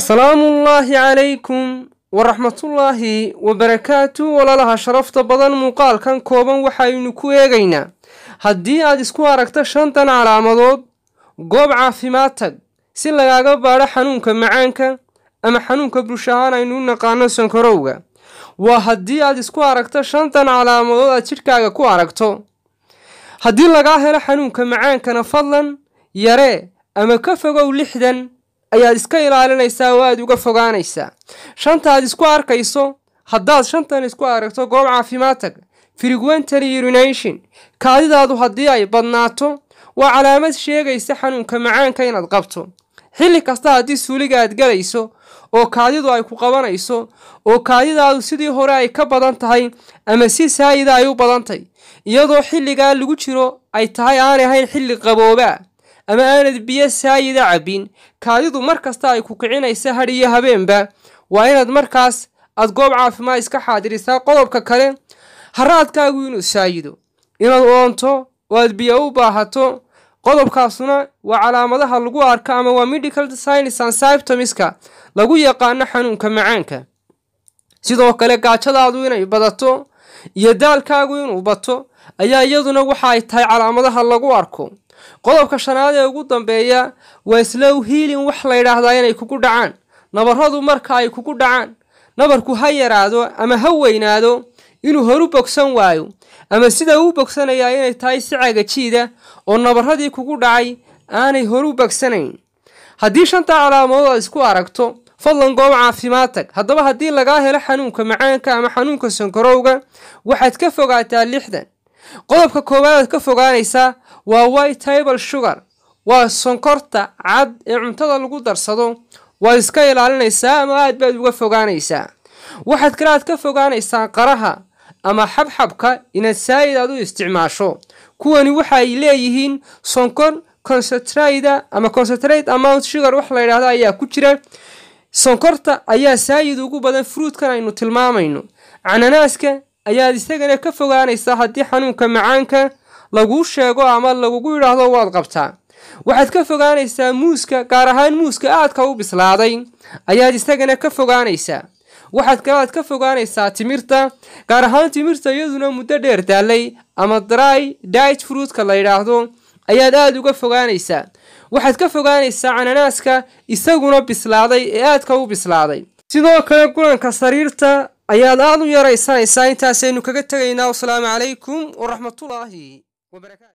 asalaamu ullaahi calaykum waraxmatullaahi wabarakaatu walaalaha sharafta badan muuqaalkan kooban waxaynu ku eegaynaa haddii aad isku aragto shantan calaamadood goob caafimaad tag si lagaaga baadho xanuunka macaanka ama xanuunka bulshahaan aynu u naqaano sankarowga waa haddii aad isku aragto shantan calaamadood aad jidhkaaga ku aragto haddii lagaa helo xanuunka macaankana fadlan yaree ama ka fogow lixdan ayaad iska ilaalinaysaa oo waaad uga fogaanaysaa shantaad isku arkayso haddaad shantan isku aragto goob caafimaadtag tag friguentary urination kaadidaadu haddii ay badnaato waa calaamad sheegaysa xanuunka macaanka inaad qabto xilli kasta haddii suuliga aad gelayso oo kaadidu ay ku qabanayso oo kaadidaadu sidii hore ay ka badan tahay ama si saayida ay u badan tahay iyadoo xilligaa lagu jiro ay tahay aanay ahayn xilli qabooba ama aanad biyo saayida cabbin kaadidu mar kasta ay ku kicinaysa hadh iyo habeenba waa inaad markaas aad goob caafimaad iska xaadirisaa qodobka kale haraadkaagu inuu saayido inaad oonto oo aad biyo u baahato qodobkaasuna waa calaamadaha lagu arka ama waa medical science syptomiska lagu yaqaano xanuunka macaanka sidoo kale gaajadaadu inay badato iyo daalkaagu inuu bato ayaa iyaduna waxa ay tahay calaamadaha lagu arko qodobka shanaad ee ugu dambeeya waa slow hiilin wax la yidhaahdaa inay kugu dhacaan nabarradu marka ay kugu dhacaan nabarku ha yaraado ama ha weynaado inuu horu bogsan waayo ama sida u bogsanayaa inay tahay si cagajiida ah oo nabarradii kugu dhacay aanay horu bogsanayn haddii shantaa calaamood aad isku aragto fadlan goob caafimaad tag haddaba haddii lagaa helo xanuunka macaanka ama xanuunka sankarowga waxaad ka fogaataa lixdan qodobka koowaad aad ka fogaanaysaa waa white table sugar waa sonkorta cad ee cuntada lagu darsado waad iska ilaalinaysaa ama aad baad uga fogaanaysaa waxaad kale aad ka fogaanaysaa qaraha ama xabxabka inaad saa'id aad u isticmaasho kuwani waxa leeyihiin sonkor concentrada ama concentrate amount sugar wax la yidhaahdo ayaa ku jira sonkorta ayaa saayid ugu badan fruudkan aynu tilmaamayno cananaaska ayaad isagana ka fogaanaysaa haddii xanuunka macaanka laguu sheego ama lagugu yidhaahdo waad qabtaa waxaad ka fogaanaysaa muuska gaar ahaan muuska aadka u bislaaday ayaad isagana ka fogaanaysaa waxaad kalaad ka fogaanaysaa timirta gaar ahaan timirta iyaduna muddo dheer daallay ama dry dit fruudka la yidhaahdo ayaad aada uga fogaanaysaa waxaad ka fogaanaysaa cananaaska isaguna bislaaday ee aadka u bislaaday sidoo kale gulanka sariirta ayaad aada u yaraysanaysaa intaasaynu kaga tegaynaa wasalaamu calaykum waraxmatullaahi wabarakaatu